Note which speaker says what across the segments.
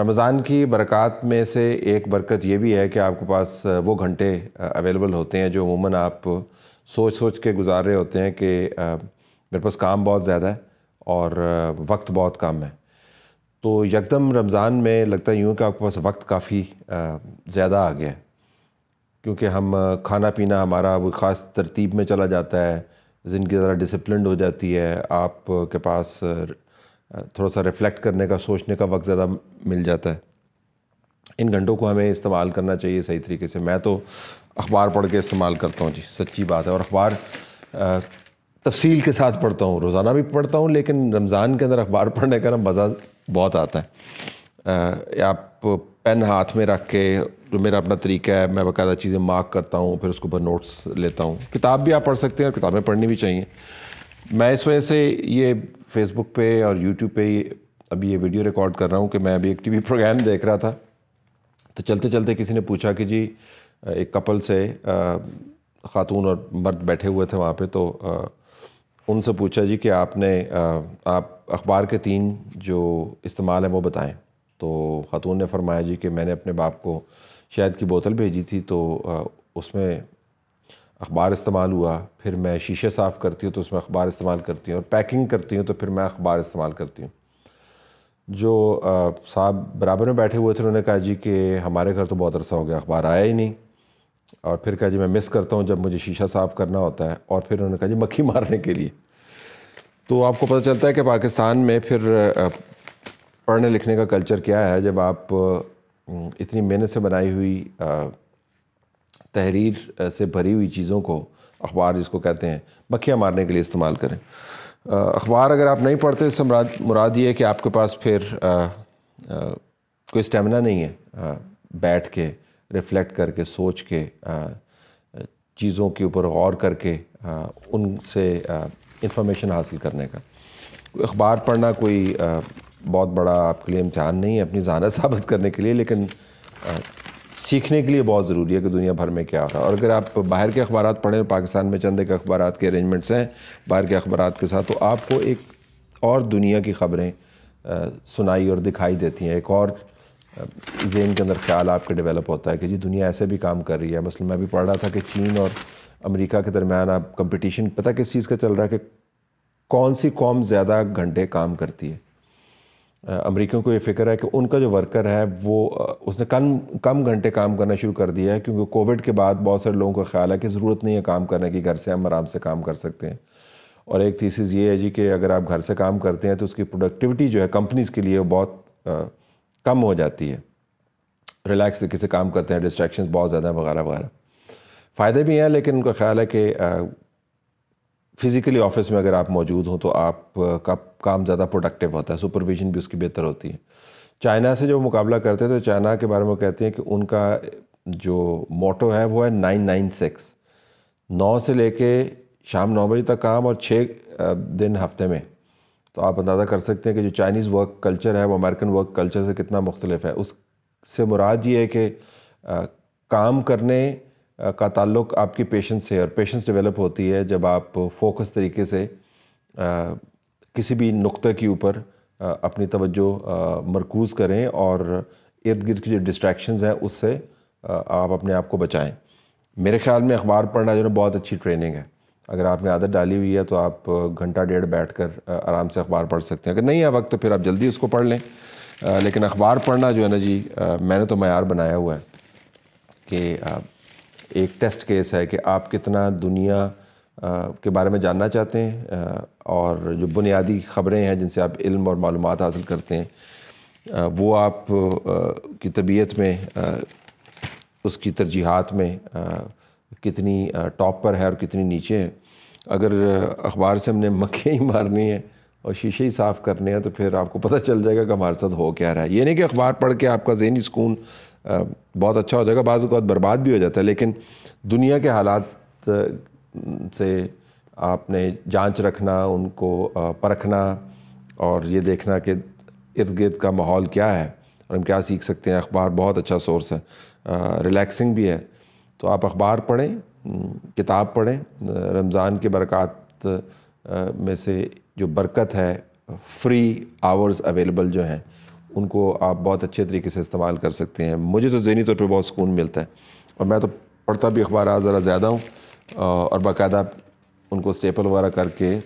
Speaker 1: रमज़ान की बरक़ात में से एक बरकत ये भी है कि आपके पास वो घंटे अवेलेबल होते हैं जो अमूमा आप सोच सोच के गुजार रहे होते हैं कि मेरे पास काम बहुत ज़्यादा है और वक्त बहुत कम है तो यकदम रमज़ान में लगता यूँ कि आपके पास वक्त काफ़ी ज़्यादा आ गया है क्योंकि हम खाना पीना हमारा वो ख़ास तरतीब में चला जाता है ज़िंदगी ज़रा डिसप्लेंड हो जाती है आपके पास थोड़ा सा रिफ़्लेक्ट करने का सोचने का वक्त ज़्यादा मिल जाता है इन घंटों को हमें इस्तेमाल करना चाहिए सही तरीके से मैं तो अखबार पढ़ के इस्तेमाल करता हूँ जी सच्ची बात है और अखबार तफसील के साथ पढ़ता हूँ रोज़ाना भी पढ़ता हूँ लेकिन रमज़ान के अंदर अखबार पढ़ने का ना मज़ा बहुत आता है आप पेन हाथ में रख के जो मेरा अपना तरीका है मैं बाकायदा चीज़ें मार्क करता हूँ फिर उसके ऊपर नोट्स लेता हूँ किताब भी आप पढ़ सकते हैं और किताबें पढ़नी भी चाहिए मैं इस वजह से ये फेसबुक पे और यूट्यूब पे अभी ये वीडियो रिकॉर्ड कर रहा हूँ कि मैं अभी एक टीवी प्रोग्राम देख रहा था तो चलते चलते किसी ने पूछा कि जी एक कपल से ख़ातून और मर्द बैठे हुए थे वहाँ पे तो उनसे पूछा जी कि आपने आप अखबार के तीन जो इस्तेमाल हैं वो बताएं तो ख़ातून ने फरमाया जी कि मैंने अपने बाप को शायद की बोतल भेजी थी तो उसमें अखबार इस्तेमाल हुआ फिर मैं शीशे साफ़ करती हूँ तो उसमें अखबार इस्तेमाल करती हूँ और पैकिंग करती हूँ तो फिर मैं अखबार इस्तेमाल करती हूँ जो साहब बराबर में बैठे हुए थे उन्होंने कहा जी कि हमारे घर तो बहुत अरसा हो गया अखबार आया ही नहीं और फिर कहा जी मैं मिस करता हूँ जब मुझे शीशा साफ़ करना होता है और फिर उन्होंने कहा जी मक्खी मारने के लिए तो आपको पता चलता है कि पाकिस्तान में फिर पढ़ने लिखने का कल्चर क्या है जब आप इतनी मेहनत से बनाई हुई तहरीर से भरी हुई चीज़ों को अखबार जिसको कहते हैं मक्खियाँ मारने के लिए इस्तेमाल करें अखबार अगर आप नहीं पढ़ते इससे मुराद मुराद ये है कि आपके पास फिर आ, आ, कोई स्टेमिना नहीं है बैठ के रिफ़्लेक्ट करके सोच के चीज़ों के ऊपर गौर करके उनसे इंफॉर्मेशन हासिल करने का अखबार पढ़ना कोई बहुत बड़ा आपके लिए इम्तहान नहीं है अपनी जाना साबित करने के लिए लेकिन सीखने के लिए बहुत ज़रूरी है कि दुनिया भर में क्या हो रहा है और अगर आप बाहर के अखबार पढ़ें पाकिस्तान में चंद एक अखबार के अरेंजमेंट्स हैं बाहर के अखबार के साथ तो आपको एक और दुनिया की खबरें सुनाई और दिखाई देती हैं एक और जेन के अंदर ख्याल आपके डेवलप होता है कि जी दुनिया ऐसे भी काम कर रही है मसलन मैं भी पढ़ रहा था कि चीन और अमेरिका के दरमियान आप कंपटीशन पता किस चीज़ का चल रहा है कि कौन सी कौम ज़्यादा घंटे काम करती है अमरीकियों को ये फिक्र है कि उनका जो वर्कर है वो उसने कम कम घंटे काम करना शुरू कर दिया है क्योंकि कोविड के बाद बहुत सारे लोगों का ख्याल है कि ज़रूरत नहीं है काम करने की घर से हम आराम से काम कर सकते हैं और एक थीसिस ये है जी कि अगर आप घर से काम करते हैं तो उसकी प्रोडक्टिविटी जो है कंपनीज़ के लिए बहुत आ, कम हो जाती है रिलैक्स तरीके से काम करते हैं डिस्ट्रैक्शन बहुत ज़्यादा वगैरह वगैरह फ़ायदे भी हैं लेकिन उनका ख्याल है कि फिज़िकली ऑफिस में अगर आप मौजूद हों तो आप का काम ज़्यादा प्रोडक्टिव होता है सुपरविजन भी उसकी बेहतर होती है चाइना से जब मुकाबला करते हैं तो चाइना के बारे में कहते हैं कि उनका जो मोटो है वो है नाइन नाइन सिक्स नौ से लेके शाम नौ बजे तक काम और छः दिन हफ्ते में तो आप अंदाज़ा कर सकते हैं कि जो चाइनीज़ वर्क कल्चर है वो अमेरिकन वर्क कल्चर से कितना मुख्तलिफ है उससे मुराद ये है कि काम करने का ताल्लुक आपकी पेशेंस से और पेशेंस डेवलप होती है जब आप फोकस तरीके से आ, किसी भी नुक्ते के ऊपर अपनी तवज्जो मरकूज़ करें और इर्द गिर्द की जो डिस्ट्रैक्शंस हैं उससे आप अपने आप को बचाएं मेरे ख्याल में अखबार पढ़ना जो है बहुत अच्छी ट्रेनिंग है अगर आपने आदत डाली हुई है तो आप घंटा डेढ़ बैठ कर आराम से अखबार पढ़ सकते हैं अगर नहीं है वक्त तो फिर आप जल्दी उसको पढ़ लें लेकिन अखबार पढ़ना जो है ना जी मैंने तो मैार बनाया हुआ है कि एक टेस्ट केस है कि आप कितना दुनिया के बारे में जानना चाहते हैं और जो बुनियादी ख़बरें हैं जिनसे आप इल्म और मालूम हासिल करते हैं वो आप की तबीयत में उसकी तरजीहत में कितनी टॉप पर है और कितनी नीचे है अगर अखबार से हमने मक्खियाँ ही मारनी है और शीशे ही साफ़ करने हैं तो फिर आपको पता चल जाएगा कि हमारे साथ हो क्या रहा है ये नहीं कि अखबार पढ़ के आपका जहनी सुकून बहुत अच्छा हो जाएगा बाज़ अवत बर्बाद भी हो जाता है लेकिन दुनिया के हालात से आपने जांच रखना उनको परखना और ये देखना कि इर्द गिर्द का माहौल क्या है और हम क्या सीख सकते हैं अखबार बहुत अच्छा सोर्स है रिलैक्सिंग भी है तो आप अखबार पढ़ें किताब पढ़ें रमज़ान के बरक़ात में से जो बरकत है फ्री आवर्स अवेलेबल जो हैं उनको आप बहुत अच्छे तरीके से इस्तेमाल कर सकते हैं मुझे तो जहनी तौर पर बहुत सुकून मिलता है और मैं तो पढ़ता भी अखबार ज़रा ज़्यादा हूँ और बाकायदा उनको स्टेपल वगैरह करके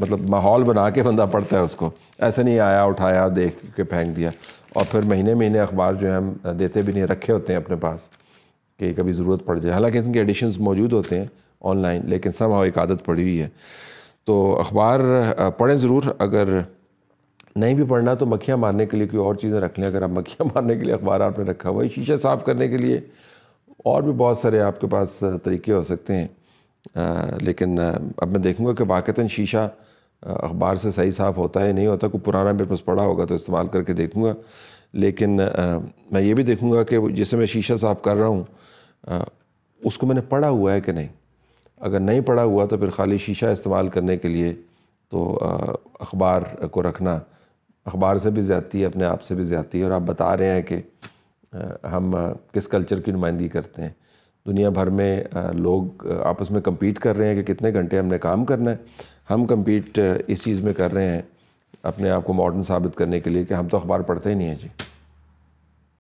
Speaker 1: मतलब माहौल बना के बंदा पढ़ता है उसको ऐसे नहीं आया उठाया देख के फेंक दिया और फिर महीने महीने अखबार जो है हम देते भी नहीं रखे होते हैं अपने पास कि कभी ज़रूरत पड़ जाए हालांकि इनके एडिशन मौजूद होते हैं ऑनलाइन लेकिन सब एक आदत पड़ी हुई है तो अखबार पढ़ें ज़रूर अगर नहीं भी पढ़ना तो मक्खियाँ मारने के लिए कोई और चीज़ें रख लें अगर आप मक्खियाँ मारने के लिए अखबार आपने रखा हुआ है शीशा साफ़ करने के लिए और भी बहुत सारे आपके पास तरीके हो सकते हैं आ, लेकिन अब मैं देखूँगा कि वाक़ता शीशा अखबार से सही साफ़ होता है नहीं होता कोई पुराना मेरे पास पड़ा होगा तो इस्तेमाल करके देखूँगा लेकिन आ, मैं ये भी देखूँगा कि जैसे मैं शीशा साफ़ कर रहा हूँ उसको मैंने पढ़ा हुआ है कि नहीं अगर नहीं पढ़ा हुआ तो फिर खाली शीशा इस्तेमाल करने के लिए तो अखबार को रखना अखबार से भी ज़्यादती है अपने आप से भी ज़्यादती है और आप बता रहे हैं कि हम किस कल्चर की नुमाइंदगी करते हैं दुनिया भर में लोग आपस में कम्पीट कर रहे हैं कि कितने घंटे हमने काम करना है हम कम्पीट इस चीज़ में कर रहे हैं अपने आप को मॉडर्न साबित करने के लिए कि हम तो अखबार पढ़ते ही नहीं हैं जी